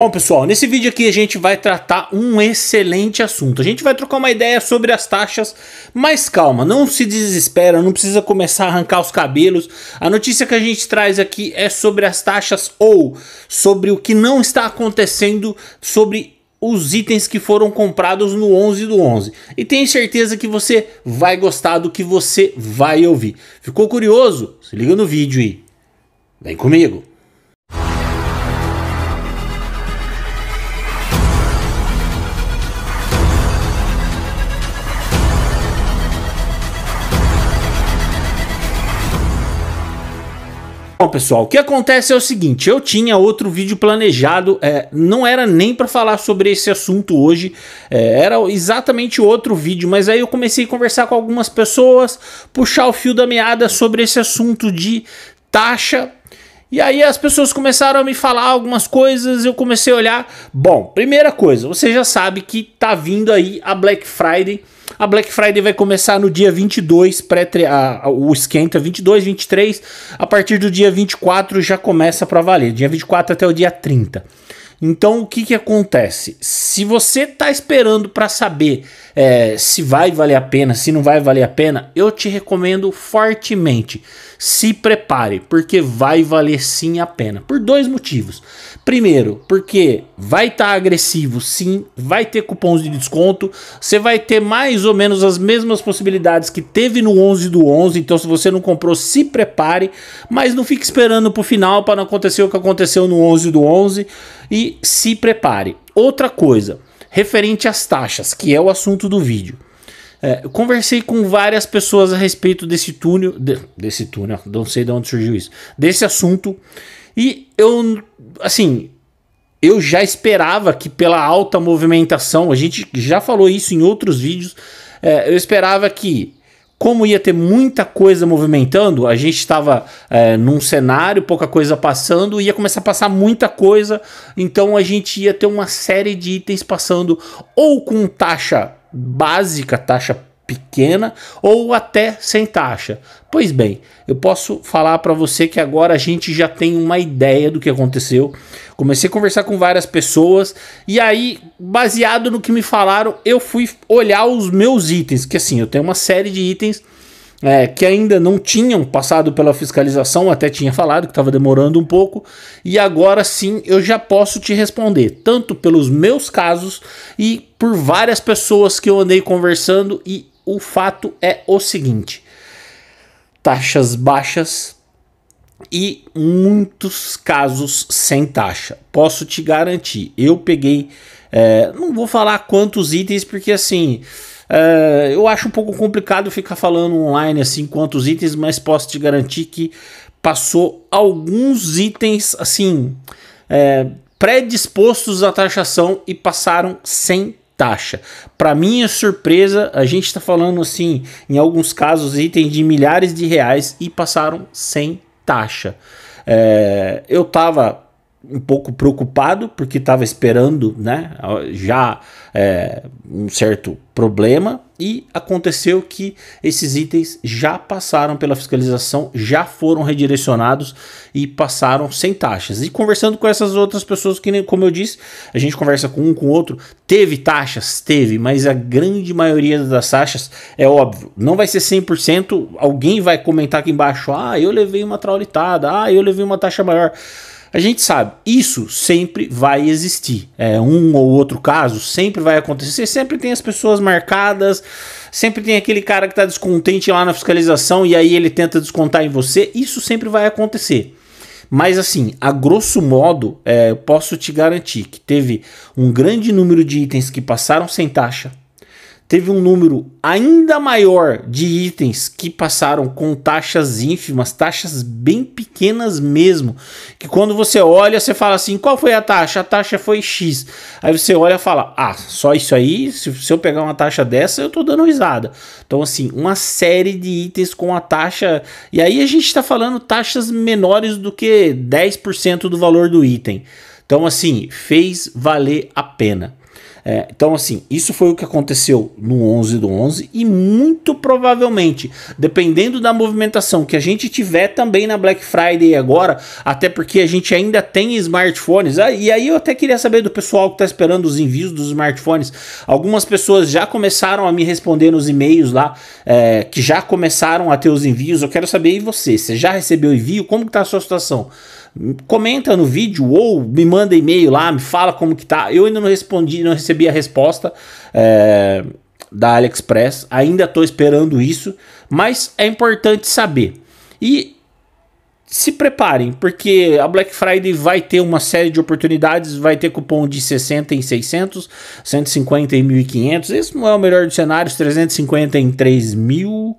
Bom, pessoal, nesse vídeo aqui a gente vai tratar um excelente assunto. A gente vai trocar uma ideia sobre as taxas, mas calma, não se desespera, não precisa começar a arrancar os cabelos. A notícia que a gente traz aqui é sobre as taxas ou sobre o que não está acontecendo sobre os itens que foram comprados no 11 do 11. E tenho certeza que você vai gostar do que você vai ouvir. Ficou curioso? Se liga no vídeo e vem comigo. Bom, pessoal, o que acontece é o seguinte, eu tinha outro vídeo planejado, é, não era nem para falar sobre esse assunto hoje, é, era exatamente outro vídeo, mas aí eu comecei a conversar com algumas pessoas, puxar o fio da meada sobre esse assunto de taxa e aí as pessoas começaram a me falar algumas coisas, eu comecei a olhar. Bom, primeira coisa, você já sabe que tá vindo aí a Black Friday. A Black Friday vai começar no dia 22, pré a, a, o esquenta 22, 23. A partir do dia 24 já começa para valer. Dia 24 até o dia 30. Então o que, que acontece? Se você está esperando para saber é, se vai valer a pena, se não vai valer a pena, eu te recomendo fortemente. Se prepare, porque vai valer sim a pena. Por dois motivos. Primeiro, porque vai estar tá agressivo sim, vai ter cupons de desconto, você vai ter mais ou menos as mesmas possibilidades que teve no 11 do 11, então se você não comprou, se prepare, mas não fique esperando para o final para não acontecer o que aconteceu no 11 do 11 e se prepare. Outra coisa, referente às taxas, que é o assunto do vídeo. É, conversei com várias pessoas a respeito desse túnel, de, desse túnel, não sei de onde surgiu isso, desse assunto. E eu, assim, eu já esperava que pela alta movimentação, a gente já falou isso em outros vídeos, é, eu esperava que como ia ter muita coisa movimentando, a gente estava é, num cenário, pouca coisa passando, ia começar a passar muita coisa, então a gente ia ter uma série de itens passando ou com taxa básica, taxa pequena ou até sem taxa. Pois bem, eu posso falar para você que agora a gente já tem uma ideia do que aconteceu. Comecei a conversar com várias pessoas e aí, baseado no que me falaram, eu fui olhar os meus itens, que assim, eu tenho uma série de itens é, que ainda não tinham passado pela fiscalização, até tinha falado que estava demorando um pouco, e agora sim eu já posso te responder, tanto pelos meus casos e por várias pessoas que eu andei conversando e o fato é o seguinte: taxas baixas e muitos casos sem taxa. Posso te garantir, eu peguei. É, não vou falar quantos itens, porque assim. É, eu acho um pouco complicado ficar falando online assim quantos itens, mas posso te garantir que passou alguns itens assim é, predispostos à taxação e passaram sem taxa. Para minha surpresa, a gente está falando assim, em alguns casos, itens de milhares de reais e passaram sem taxa. É, eu estava um pouco preocupado, porque estava esperando né, já é, um certo problema, e aconteceu que esses itens já passaram pela fiscalização, já foram redirecionados e passaram sem taxas. E conversando com essas outras pessoas, que como eu disse, a gente conversa com um com outro, teve taxas? Teve, mas a grande maioria das taxas, é óbvio, não vai ser 100%, alguém vai comentar aqui embaixo, ah, eu levei uma traulitada, ah, eu levei uma taxa maior a gente sabe, isso sempre vai existir. É, um ou outro caso sempre vai acontecer, sempre tem as pessoas marcadas, sempre tem aquele cara que está descontente lá na fiscalização e aí ele tenta descontar em você, isso sempre vai acontecer. Mas assim, a grosso modo, é, posso te garantir que teve um grande número de itens que passaram sem taxa, teve um número ainda maior de itens que passaram com taxas ínfimas, taxas bem pequenas mesmo, que quando você olha, você fala assim, qual foi a taxa? A taxa foi X. Aí você olha e fala, ah, só isso aí? Se, se eu pegar uma taxa dessa, eu tô dando risada. Então assim, uma série de itens com a taxa, e aí a gente está falando taxas menores do que 10% do valor do item. Então assim, fez valer a pena. É, então, assim, isso foi o que aconteceu no 11 do 11 e muito provavelmente, dependendo da movimentação que a gente tiver também na Black Friday agora, até porque a gente ainda tem smartphones, ah, e aí eu até queria saber do pessoal que está esperando os envios dos smartphones. Algumas pessoas já começaram a me responder nos e-mails lá, é, que já começaram a ter os envios. Eu quero saber, e você? Você já recebeu envio? Como está a sua situação? comenta no vídeo ou me manda e-mail lá, me fala como que tá. Eu ainda não respondi, não recebi a resposta é, da AliExpress, ainda estou esperando isso, mas é importante saber. E se preparem, porque a Black Friday vai ter uma série de oportunidades, vai ter cupom de 60 em 600, 150 em 1.500, esse não é o melhor dos cenários, 350 em 3 mil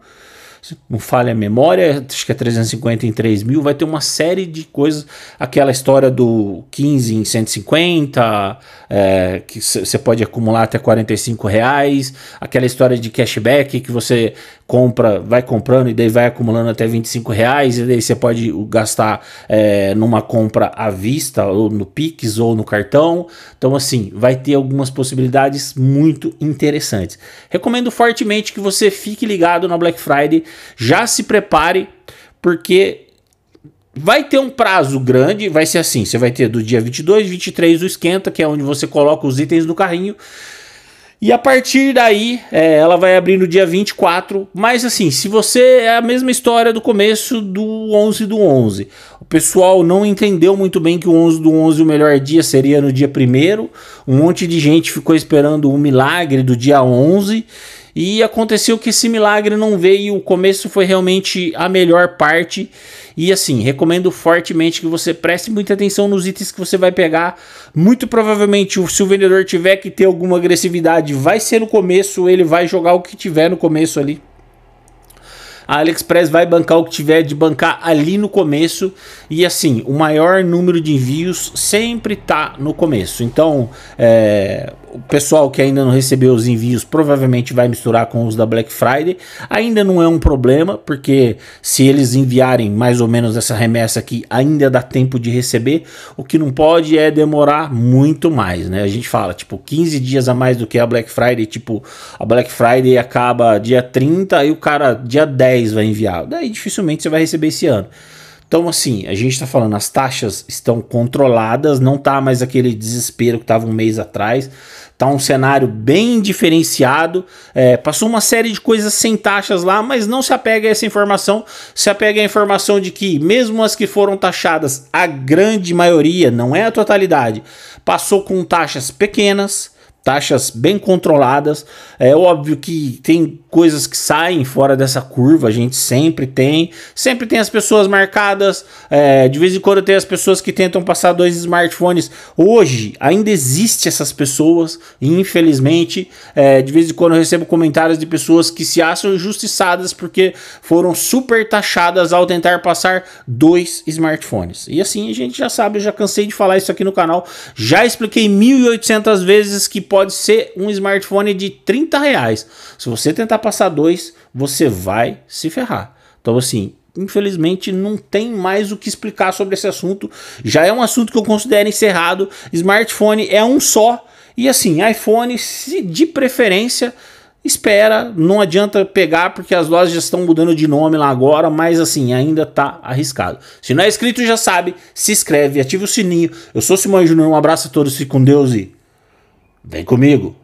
se não falha a memória, acho que é 350 em 3 mil, vai ter uma série de coisas, aquela história do 15 em 150, é, que você pode acumular até 45 reais, aquela história de cashback que você compra, vai comprando e daí vai acumulando até 25 reais, e daí você pode gastar é, numa compra à vista, ou no Pix, ou no cartão. Então, assim, vai ter algumas possibilidades muito interessantes. Recomendo fortemente que você fique ligado na Black Friday, já se prepare, porque Vai ter um prazo grande, vai ser assim: você vai ter do dia 22, 23 o esquenta, que é onde você coloca os itens no carrinho. E a partir daí, é, ela vai abrir no dia 24. Mas assim, se você. É a mesma história do começo do 11 do 11. O pessoal não entendeu muito bem que o 11 do 11, o melhor dia seria no dia 1. Um monte de gente ficou esperando o milagre do dia 11. E aconteceu que esse milagre não veio, o começo foi realmente a melhor parte. E assim, recomendo fortemente que você preste muita atenção nos itens que você vai pegar. Muito provavelmente, se o vendedor tiver que ter alguma agressividade, vai ser no começo, ele vai jogar o que tiver no começo ali. A AliExpress vai bancar o que tiver de bancar ali no começo. E assim, o maior número de envios sempre tá no começo. Então, é, o pessoal que ainda não recebeu os envios provavelmente vai misturar com os da Black Friday. Ainda não é um problema, porque se eles enviarem mais ou menos essa remessa aqui, ainda dá tempo de receber. O que não pode é demorar muito mais, né? A gente fala, tipo, 15 dias a mais do que a Black Friday. Tipo, a Black Friday acaba dia 30 e o cara dia 10 vai enviar. Daí dificilmente você vai receber esse ano. Então, assim, a gente está falando, as taxas estão controladas, não está mais aquele desespero que estava um mês atrás. Está um cenário bem diferenciado. É, passou uma série de coisas sem taxas lá, mas não se apega a essa informação. Se apega à informação de que, mesmo as que foram taxadas, a grande maioria, não é a totalidade, passou com taxas pequenas taxas bem controladas. É óbvio que tem coisas que saem fora dessa curva, a gente sempre tem. Sempre tem as pessoas marcadas, é, de vez em quando tem as pessoas que tentam passar dois smartphones. Hoje ainda existe essas pessoas, infelizmente, é, de vez em quando eu recebo comentários de pessoas que se acham injustiçadas porque foram super taxadas ao tentar passar dois smartphones. E assim a gente já sabe, eu já cansei de falar isso aqui no canal, já expliquei 1.800 vezes que pode pode ser um smartphone de 30 reais. Se você tentar passar dois, você vai se ferrar. Então, assim, infelizmente não tem mais o que explicar sobre esse assunto. Já é um assunto que eu considero encerrado. Smartphone é um só. E assim, iPhone, se de preferência, espera, não adianta pegar porque as lojas já estão mudando de nome lá agora, mas assim, ainda tá arriscado. Se não é inscrito, já sabe, se inscreve, ative o sininho. Eu sou Simão Júnior, um abraço a todos, fique com Deus e Vem comigo!